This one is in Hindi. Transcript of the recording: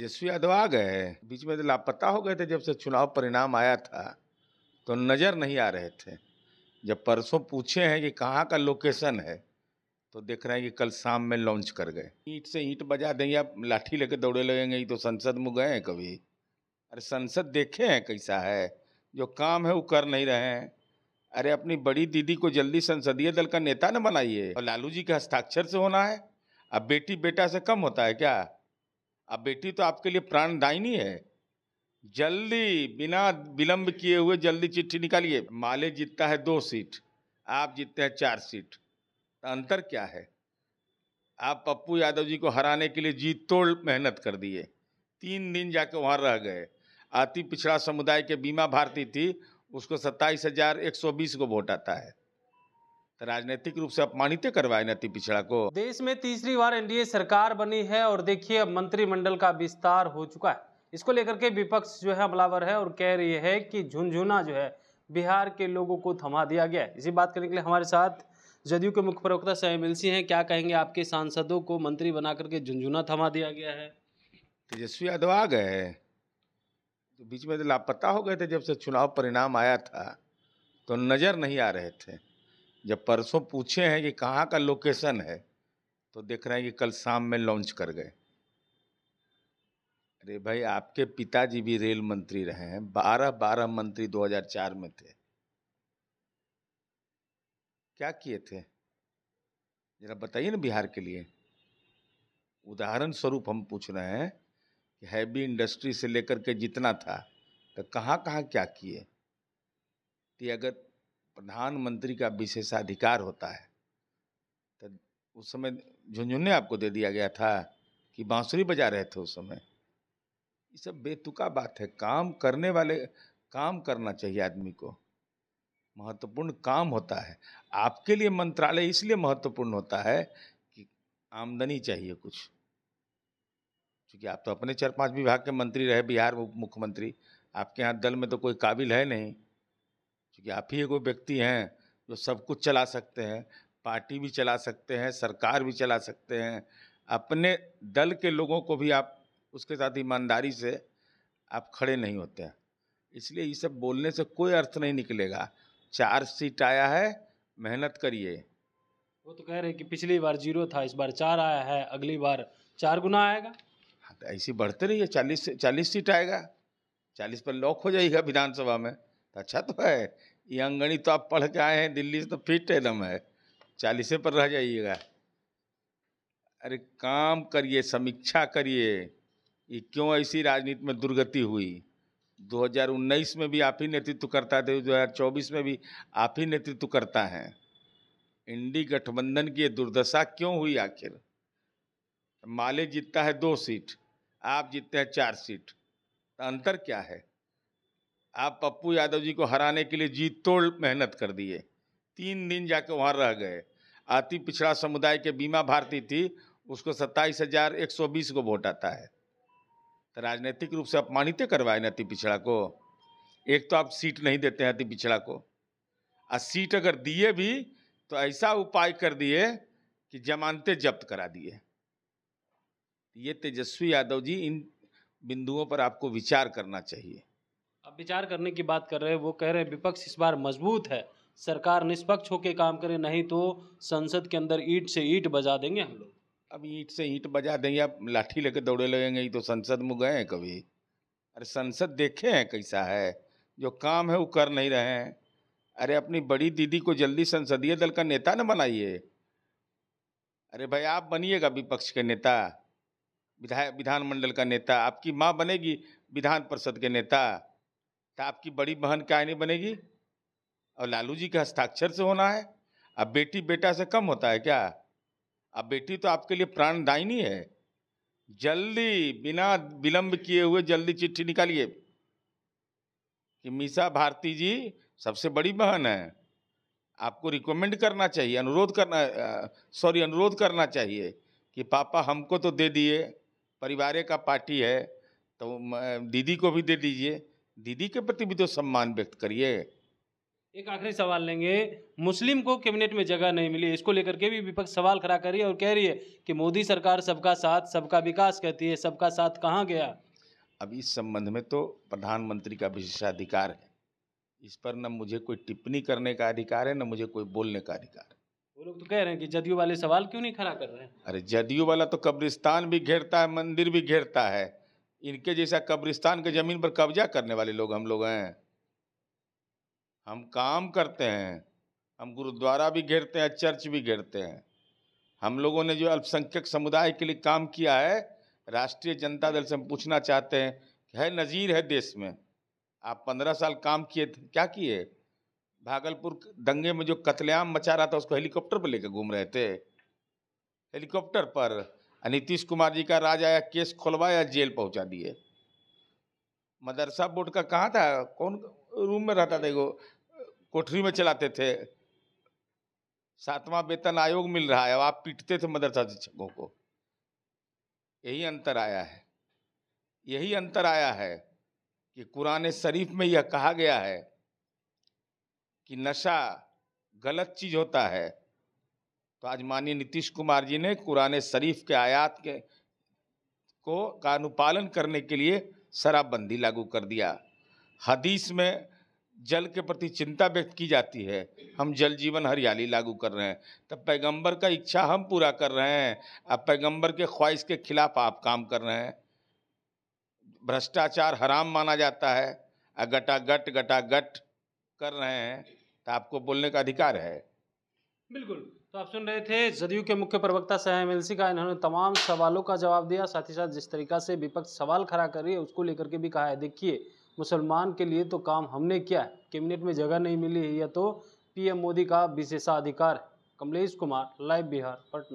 तेजस्वी यादव आ गए बीच में तो लापता हो गए थे जब से चुनाव परिणाम आया था तो नज़र नहीं आ रहे थे जब परसों पूछे हैं कि कहाँ का लोकेशन है तो देख रहे हैं कि कल शाम में लॉन्च कर गए ईट से ईट बजा देंगे आप लाठी लेके दौड़े लगेंगे तो संसद में गए हैं कभी अरे संसद देखे हैं कैसा है जो काम है वो कर नहीं रहे हैं अरे अपनी बड़ी दीदी को जल्दी संसदीय दल का नेता न बनाइए और लालू जी के हस्ताक्षर से होना है अब बेटी बेटा से कम होता है क्या अब बेटी तो आपके लिए प्राणदायिनी है जल्दी बिना विलंब किए हुए जल्दी चिट्ठी निकालिए माले जीतता है दो सीट आप जीतते हैं चार सीट तो अंतर क्या है आप पप्पू यादव जी को हराने के लिए जीत तोड़ मेहनत कर दिए तीन दिन जाके वहाँ रह गए अति पिछड़ा समुदाय के बीमा भारती थी उसको सत्ताईस हज़ार एक सौ बीस को वोट आता है तो राजनीतिक रूप से अपमानित करवाए नति पिछड़ा को देश में तीसरी बार एनडीए सरकार बनी है और देखिए अब मंत्रिमंडल का विस्तार हो चुका है इसको लेकर के विपक्ष जो है हमलावर है और कह रही है कि झुंझुना जो है बिहार के लोगों को थमा दिया गया है इसी बात करने के लिए हमारे साथ जदयू के मुख्य प्रवक्ता सैम एलसी हैं क्या कहेंगे आपके सांसदों को मंत्री बना करके झुंझुना थमा दिया गया है तेजस्वी यादव आ गए तो बीच में तो लापता हो गए थे जब से चुनाव परिणाम आया था तो नज़र नहीं आ रहे थे जब परसों पूछे हैं कि कहाँ का लोकेशन है तो देख रहे हैं कि कल शाम में लॉन्च कर गए अरे भाई आपके पिताजी भी रेल मंत्री रहे हैं बारह बारह मंत्री 2004 में थे क्या किए थे जरा बताइए ना बिहार के लिए उदाहरण स्वरूप हम पूछ रहे हैं कि हैवी इंडस्ट्री से लेकर के जितना था तो कहाँ कहाँ क्या किए कि अगर प्रधानमंत्री का विशेषाधिकार होता है तो उस समय झुंझुने आपको दे दिया गया था कि बांसुरी बजा रहे थे उस समय ये सब बेतुका बात है काम करने वाले काम करना चाहिए आदमी को महत्वपूर्ण काम होता है आपके लिए मंत्रालय इसलिए महत्वपूर्ण होता है कि आमदनी चाहिए कुछ क्योंकि आप तो अपने चार पांच विभाग के मंत्री रहे बिहार उप मुख्यमंत्री आपके यहाँ दल में तो कोई काबिल है नहीं क्योंकि आप ही एगो वो व्यक्ति हैं जो सब कुछ चला सकते हैं पार्टी भी चला सकते हैं सरकार भी चला सकते हैं अपने दल के लोगों को भी आप उसके साथ ईमानदारी से आप खड़े नहीं होते हैं इसलिए ये सब बोलने से कोई अर्थ नहीं निकलेगा चार सीट आया है मेहनत करिए वो तो कह रहे हैं कि पिछली बार जीरो था इस बार चार आया है अगली बार चार गुना आएगा हाँ तो ऐसी बढ़ते रहिए चालीस चालीस सीट आएगा चालीस पर लॉक हो जाएगा विधानसभा में तो अच्छा तो है ये अंगणी तो आप पढ़ के आए हैं दिल्ली से तो फिट एकदम है चालीसे पर रह जाइएगा अरे काम करिए समीक्षा करिए ये क्यों ऐसी राजनीति में दुर्गति हुई 2019 में भी आप ही नेतृत्व करता थे 2024 में भी आप ही नेतृत्व करता है इंडी गठबंधन की दुर्दशा क्यों हुई आखिर माले जीतता है दो सीट आप जीतते हैं चार सीट तो अंतर क्या है आप पप्पू यादव जी को हराने के लिए जीत तोड़ मेहनत कर दिए तीन दिन जाके वहाँ रह गए अति पिछड़ा समुदाय के बीमा भारती थी उसको सत्ताईस हजार एक सौ बीस को वोट आता है तो राजनीतिक रूप से अपमानित करवाए ना अति पिछड़ा को एक तो आप सीट नहीं देते हैं अति पिछड़ा को और सीट अगर दिए भी तो ऐसा उपाय कर दिए कि जमानते जब्त करा दिए ये तेजस्वी यादव जी इन बिंदुओं पर आपको विचार करना चाहिए विचार करने की बात कर रहे हैं वो कह रहे हैं विपक्ष इस बार मजबूत है सरकार निष्पक्ष होकर काम करे नहीं तो संसद के अंदर ईट से ईट बजा देंगे हम लोग अब ईट से ईट बजा देंगे आप लाठी लेके दौड़े लगेंगे तो संसद में गए हैं कभी अरे संसद देखे हैं कैसा है जो काम है वो कर नहीं रहे हैं अरे अपनी बड़ी दीदी को जल्दी संसदीय दल का नेता न बनाइए अरे भाई आप बनिएगा विपक्ष के नेता विधायक विधानमंडल का नेता आपकी माँ बनेगी विधान परिषद के नेता तो आपकी बड़ी बहन का नहीं बनेगी और लालू जी के हस्ताक्षर से होना है अब बेटी बेटा से कम होता है क्या अब बेटी तो आपके लिए प्राणदायिनी है जल्दी बिना विलंब किए हुए जल्दी चिट्ठी निकालिए कि मीसा भारती जी सबसे बड़ी बहन है आपको रिकमेंड करना चाहिए अनुरोध करना सॉरी अनुरोध करना चाहिए कि पापा हमको तो दे दिए परिवार का पार्टी है तो दीदी को भी दे दीजिए दीदी के प्रति भी तो सम्मान व्यक्त करिए एक आखिरी सवाल लेंगे मुस्लिम को कैबिनेट में जगह नहीं मिली इसको लेकर के भी विपक्ष सवाल खड़ा करिए और कह रही है कि मोदी सरकार सबका साथ सबका विकास कहती है सबका साथ कहाँ गया अब इस संबंध में तो प्रधानमंत्री का विशेषाधिकार है इस पर न मुझे कोई टिप्पणी करने का अधिकार है न मुझे कोई बोलने का अधिकार है वो लोग तो कह रहे हैं कि जदयू वाले सवाल क्यों नहीं खड़ा कर रहे हैं अरे जदयू वाला तो कब्रिस्तान भी घेरता है मंदिर भी घेरता है इनके जैसा कब्रिस्तान के ज़मीन पर कब्जा करने वाले लोग हम लोग हैं हम काम करते हैं हम गुरुद्वारा भी घेरते हैं चर्च भी घेरते हैं हम लोगों ने जो अल्पसंख्यक समुदाय के लिए काम किया है राष्ट्रीय जनता दल से हम पूछना चाहते हैं कि है नज़ीर है देश में आप पंद्रह साल काम किए थे क्या किए भागलपुर दंगे में जो कतलेआम मचा रहा था उसको हेलीकॉप्टर पर लेकर घूम रहे थे हेलीकॉप्टर पर नीतीश कुमार जी का राज आया केस खोलवाया जेल पहुंचा दिए मदरसा बोर्ड का कहाँ था कौन रूम में रहता था वो कोठरी में चलाते थे सातवां वेतन आयोग मिल रहा है आप पीटते थे मदरसा शिक्षकों को यही अंतर आया है यही अंतर आया है कि कुरान शरीफ में यह कहा गया है कि नशा गलत चीज़ होता है तो आज माननीय नीतीश कुमार जी ने कुरान शरीफ के आयात के को का अनुपालन करने के लिए शराबबंदी लागू कर दिया हदीस में जल के प्रति चिंता व्यक्त की जाती है हम जल जीवन हरियाली लागू कर रहे हैं तब पैगंबर का इच्छा हम पूरा कर रहे हैं अब पैगंबर के ख्वाहिश के खिलाफ आप काम कर रहे हैं भ्रष्टाचार हराम माना जाता है अगटा गट गटा गट कर रहे हैं तो आपको बोलने का अधिकार है बिल्कुल तो आप सुन रहे थे जदयू के मुख्य प्रवक्ता सह एमएलसी का इन्होंने तमाम सवालों का जवाब दिया साथ ही साथ जिस तरीका से विपक्ष सवाल खड़ा कर रही है उसको लेकर के भी कहा है देखिए मुसलमान के लिए तो काम हमने किया है कैबिनेट में जगह नहीं मिली है यह तो पीएम मोदी का विशेषाधिकार कमलेश कुमार लाइव बिहार पटना